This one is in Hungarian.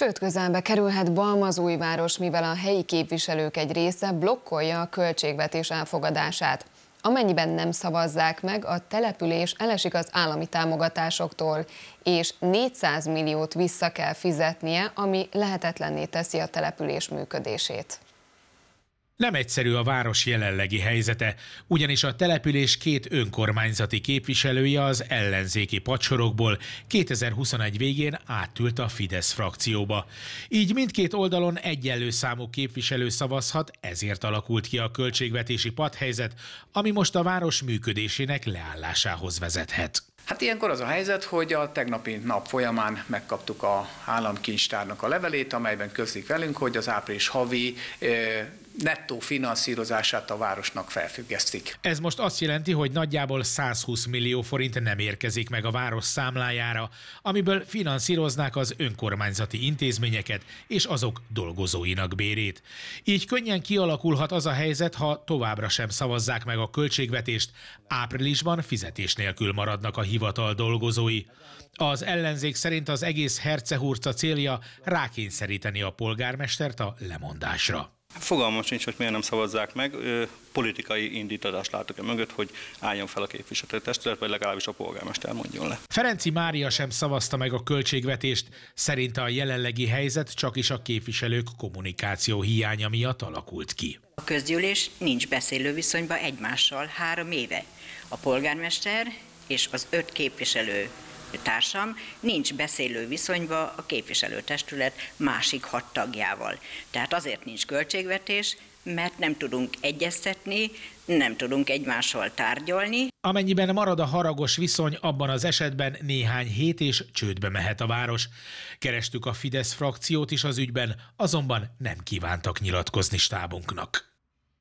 Csőd közelbe kerülhet Balmazújváros, mivel a helyi képviselők egy része blokkolja a költségvetés elfogadását. Amennyiben nem szavazzák meg, a település elesik az állami támogatásoktól, és 400 milliót vissza kell fizetnie, ami lehetetlenné teszi a település működését. Nem egyszerű a város jelenlegi helyzete, ugyanis a település két önkormányzati képviselője az ellenzéki pacsorokból 2021 végén átült a Fidesz frakcióba. Így mindkét oldalon egyenlő számú képviselő szavazhat, ezért alakult ki a költségvetési padhelyzet, ami most a város működésének leállásához vezethet. Hát ilyenkor az a helyzet, hogy a tegnapi nap folyamán megkaptuk a államkincstárnak a levelét, amelyben közlik velünk, hogy az április havi nettó finanszírozását a városnak felfüggesztik. Ez most azt jelenti, hogy nagyjából 120 millió forint nem érkezik meg a város számlájára, amiből finanszíroznák az önkormányzati intézményeket és azok dolgozóinak bérét. Így könnyen kialakulhat az a helyzet, ha továbbra sem szavazzák meg a költségvetést, áprilisban fizetés nélkül maradnak a hivatkozások hivatal dolgozói. Az ellenzék szerint az egész hercehurca célja rákényszeríteni a polgármestert a lemondásra. Fogalmam sincs, hogy miért nem szavazzák meg. Politikai indítatást látok e mögött, hogy álljon fel a képviselőtestület, vagy legalábbis a polgármester mondjon le. Ferenci Mária sem szavazta meg a költségvetést, szerinte a jelenlegi helyzet csak is a képviselők kommunikáció hiánya miatt alakult ki. A közgyűlés nincs beszélő viszonyban egymással három éve. A polgármester és az öt képviselő társam nincs beszélő viszonyba a képviselőtestület másik hat tagjával. Tehát azért nincs költségvetés, mert nem tudunk egyeztetni, nem tudunk egymással tárgyalni. Amennyiben marad a haragos viszony, abban az esetben néhány hét és csődbe mehet a város. Kerestük a Fidesz frakciót is az ügyben, azonban nem kívántak nyilatkozni stábunknak.